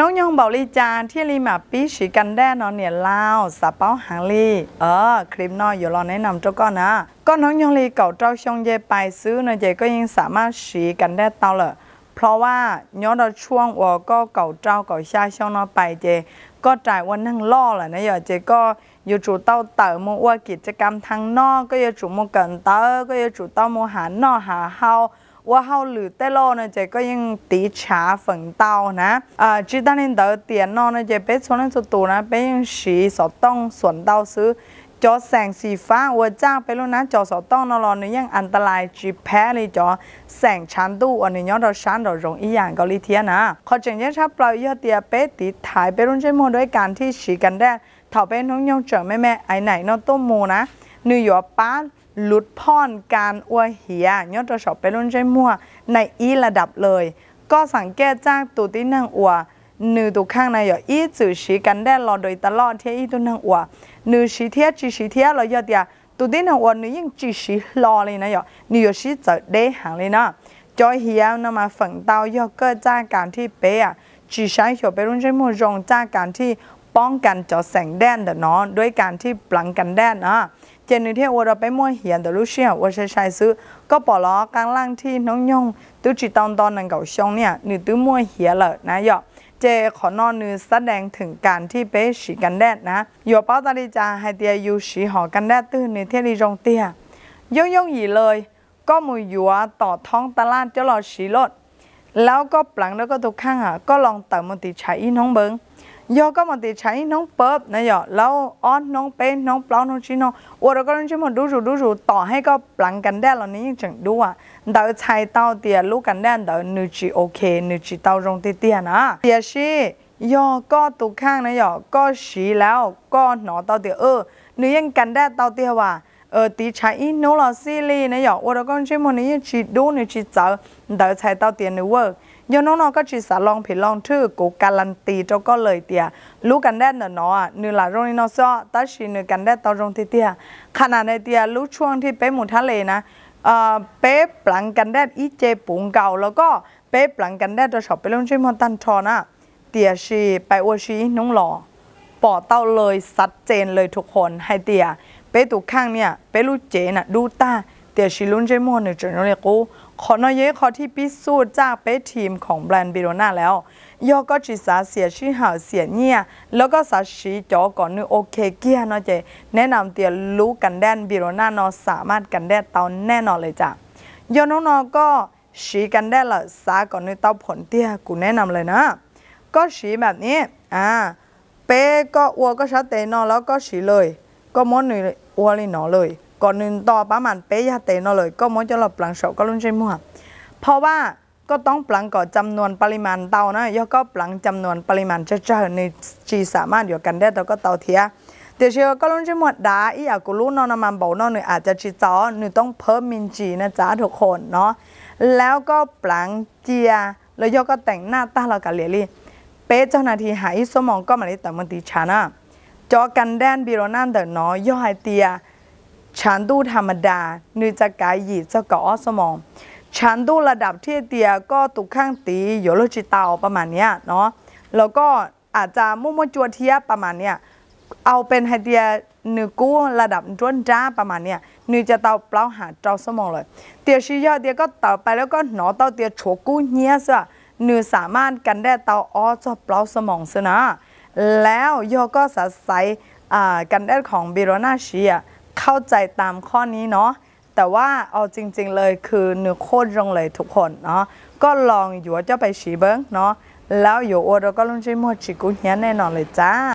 น้องยองเบกลีจานที่ลีมาปีฉีกันแด้นอนเนี่ยลาวสาเป้าหางลีเออคลิปน้อยอยู่รอแนะนำเจ้าก้อนนะก็น้องยองลีเก่าเจ้าชงเยไปซื้อเนยเจก็ยังสามารถฉีกันแด้เตาเลยเพราะว่าย้อนเราช่วงวอก็เก่าเจ้าเก่าชาช่องนอไปเจก็จ่ายวันนั่งล่อแหละนะยอเจก็อยู่จู่เต้าเต๋อมอวกิจกรรมทางนอกก็อยู่จู่มเกินเต๋อก็อยู่จู่เต้ามหานอหาเฮาว่าเฮาหรือเตโลนะเจก็ยังตีชาฝังเตานะเอ่อจีตันนเดอเตียนนอนะเจเป็ดชวนนั้นสุดตัวนะเป็นยังสีสอต้องสวนเตาซื้อ จอแสงสีฟ้าว่าจ้างไปแล้วนะ จอสอต้องนอนรอนี่ยังอันตรายจีแพ้เลยจอแสงชันตู้อันนี้ย้อนเราชันเราลงอีอย่างเกาหลีเทียนะขอจึงยังชอบเปล่าเยอะเตียเป๊ะติดถ่ายไปรุ่นใช้โมด้วยการที่ฉีกันแดดเถาเป็นท้องยองเจิงแม่แม่ไอไหนนอนต้มโมนะนิวยอร์กป้าลุดพ่อนการอวเหียยอดตัวสอบไปรุ่นใช้มั่วในอีระดับเลย ก็สังเกตจากตัวที่นั่งอวนือตัวข้างในอย่าอีจือชีกันได้รอโดยตลอดเที่ยอีตัวนั่งอวนือชีเทียจีชีเทียเรายอดเดียตัวที่นั่งอวนือยิ่งจีชีรอเลยนะอย่านือยชีจะได้หางเลยนะจอยเหียนำมาฝังเตาย่อเกิดจากการที่เปย์จีใช้เขียวไปรุ่นใช้มั่วรองจากการที่ป้องกันจอแสงแดเดเนาะด้วยการที่ปลังกันแดนอ่ะเจนนี่เที่ยวเราไปมั่วเหียนแต่ลูเชียว่าชายชยซื้อ ก็ปอล้อกลางล่างที่น้องยง ตุ้จีตอนตอนนั้นเก่าช่องเนี่ยหนึ่งตื้อมั่วเหียเลยนะหยอเจขอนอนนือแสดงถึงการที่เป๊ฉีกันแดดนะหยเป้าตาลีจาไฮเตียยูฉีหอกันแดดตื้นในเทลีจงเตียย่องย่องหยีเลย ก็มือหยัวต่อท้องตลาดเจ้าหลอดฉีรถแล้วก็ปลังแล้วก็ทุกข้างอ่ะก็ลองเติมมติใช้อีน้องเบิงยก็มันติใช้น้องเปิบนะยอแล้วอ้อนน้องเป็นน้องเปล่าน้องชิโน้อ้วเราก็ต้องชิมดูสูดูสูต่อให้ก็ปลังกันแดดเหล่านี้ยังจังดูอ่ะเดาใช้เต้าเตียลูกกันแดดเดาหนูจีโอเคหนูจีเต้ารงเตียนะเตียชียอก็ตุกข้างนะยอก็ชีแล้วก็หนอเต้าเตียเออหนูยังกันแดดเต้าเตียว่ะเออตีใช้อนโนลอซีลีนะยอว่วเราก็ต้องชิมนี้ยังจีดูหนูจีเจอาเดาใช้เต้าเตียหนูเวิร์กยน้องๆก็ชีสาลองผิดลองทื่อกูการันตีเจ้าก็เลยเตียรู้กันแด้นะเนาะนึหลาโรงนี้นอซ้อตัชินือกันแด้ตอรงที่เตียขนาดในเตียรู้ช่วงที่เป๊ะหมู่ทะเลนะเอ่อเป๊ะปลังกันแด้อีเจปุงเก่าแล้วก็เป๊ะปลังกันแด้จะชอบไปล่นชิมฮอนตันทอนะเตียชีไปอวชีน้องหล่อปอเต้าเลยสัดเจนเลยทุกคนให้เตียเป๊ะตุกข้างเนี่ยเป๊ะรู้เจน่ะดูตาเตียชิลุนเจมอนในจนเนี้กูขอนเยขอที่พิสูจน์จากเป้ทีมของแบรนด์บิโรนาแล้วยอก็จิสาเสียชื่อหาเสียเนี่ยแล้วก็สาชีจอก่อนนึงโอเคเกียนาะเจแนะนำเตียรู้กันแดนบิโรนาเนาะสามารถกันแดนเตาแน่นอนเลยจ้ะยอน้องนอก็ชีกันแดนละสาก่อนนึงเตาผลเตี้ยกูแนะนำเลยนะ ก็ชีแบบนี้อ่าเป้ก็อัวก็ชัดเตนอแล้วก็ชีเลย ก็ม้อนหนึ่งอัวเลยหนอเลยก่อนหนึ่งต่อประมาณเป๊ะยาเตนเลยก็มอจะหลับปลังเสาก็ลุ่นเช่นมั่วเพราะว่าก็ต้องปลังก่อจำนวนปริมาณเตานะย่อก็ปลังจำนวนปริมาณเจ้าในจีสามารถอยู่กันได้แต่ก็เตาเทียเดี๋ยวเชียวก็ลุ่นเช่นมัวดาอีอยากกูรู้นอนมันเบานอนหนึ่งอาจจะจีจ้อหนึ่งต้องเพิ่มมินจีนะจ๊ะทุกคนเนาะแล้วก็ปลังเจียแล้วย่อก็แต่งหน้าตาเรากันเลียลี่เป๊ะเจ้านาทีหายสมองก็มาเลยแต่มันตีชานะจอกันแดนบิโรนันเดอร์น้อยย่อไฮเตียฉันดูธรรมดาเนื้อจะกายหยีจะก่อสมอง ฉันดูระดับที่เตียก็ตุกข้างตีโยโลจิตาประมาณเนี้ยเนาะ แล้วก็อาจจะมุ่งมั่นจวเทียประมาณเนี้ยเอาเป็นไฮเดียนอกู้ระดับจวนจ้าประมาณเนี้ยนึจะเตาเปล่าหาเจ้าสมองเลยเตียชิยอดเตียก็เตาไปแล้วก็หนอเตาเตียโฉกู้เงี้ยซะนอสามารถกันได้เตาอ้อจะเปล่าสมองซะนะ แล้วยอก็สาศักันได้ของเบโรนาเชียเข้าใจตามข้อนี้เนาะแต่ว่าเอาจริงๆเลยคือเนื้อโคตรรงเลยทุกคนเนาะก็ลองอยู่ว่าจะไปฉีเบิ้งเนาะแล้วอยู่อวดเราก็ลงใช้มหมดชิกุเฮียแน่นอนเลยจ้า